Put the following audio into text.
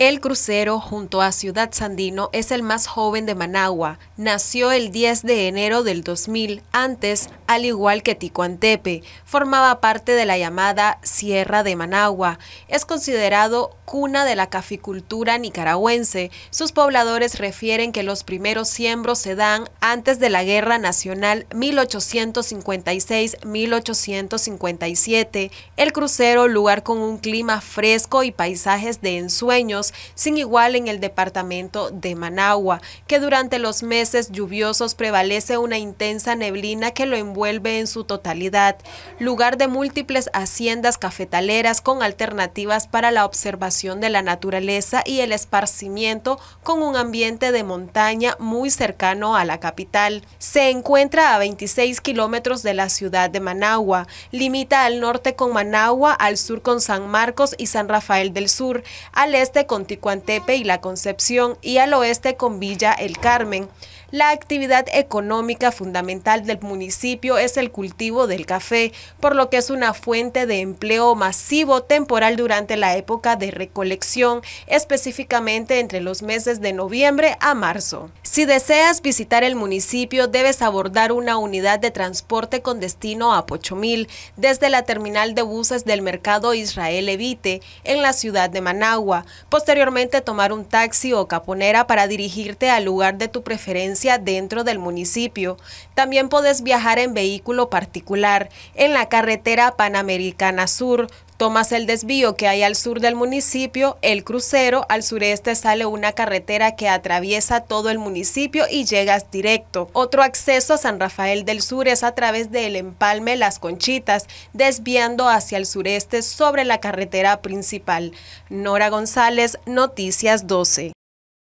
El crucero junto a Ciudad Sandino es el más joven de Managua. Nació el 10 de enero del 2000. Antes al igual que Ticuantepe, formaba parte de la llamada Sierra de Managua. Es considerado cuna de la caficultura nicaragüense. Sus pobladores refieren que los primeros siembros se dan antes de la Guerra Nacional 1856-1857. El crucero, lugar con un clima fresco y paisajes de ensueños, sin igual en el departamento de Managua, que durante los meses lluviosos prevalece una intensa neblina que lo vuelve en su totalidad, lugar de múltiples haciendas cafetaleras con alternativas para la observación de la naturaleza y el esparcimiento con un ambiente de montaña muy cercano a la capital. Se encuentra a 26 kilómetros de la ciudad de Managua, limita al norte con Managua, al sur con San Marcos y San Rafael del Sur, al este con Ticuantepe y La Concepción y al oeste con Villa El Carmen. La actividad económica fundamental del municipio es el cultivo del café, por lo que es una fuente de empleo masivo temporal durante la época de recolección, específicamente entre los meses de noviembre a marzo. Si deseas visitar el municipio, debes abordar una unidad de transporte con destino a Pochomil desde la terminal de buses del mercado Israel Evite en la ciudad de Managua. Posteriormente, tomar un taxi o caponera para dirigirte al lugar de tu preferencia dentro del municipio. También puedes viajar en vehículo particular en la carretera Panamericana Sur, Tomas el desvío que hay al sur del municipio, el crucero, al sureste sale una carretera que atraviesa todo el municipio y llegas directo. Otro acceso a San Rafael del Sur es a través del empalme Las Conchitas, desviando hacia el sureste sobre la carretera principal. Nora González, Noticias 12.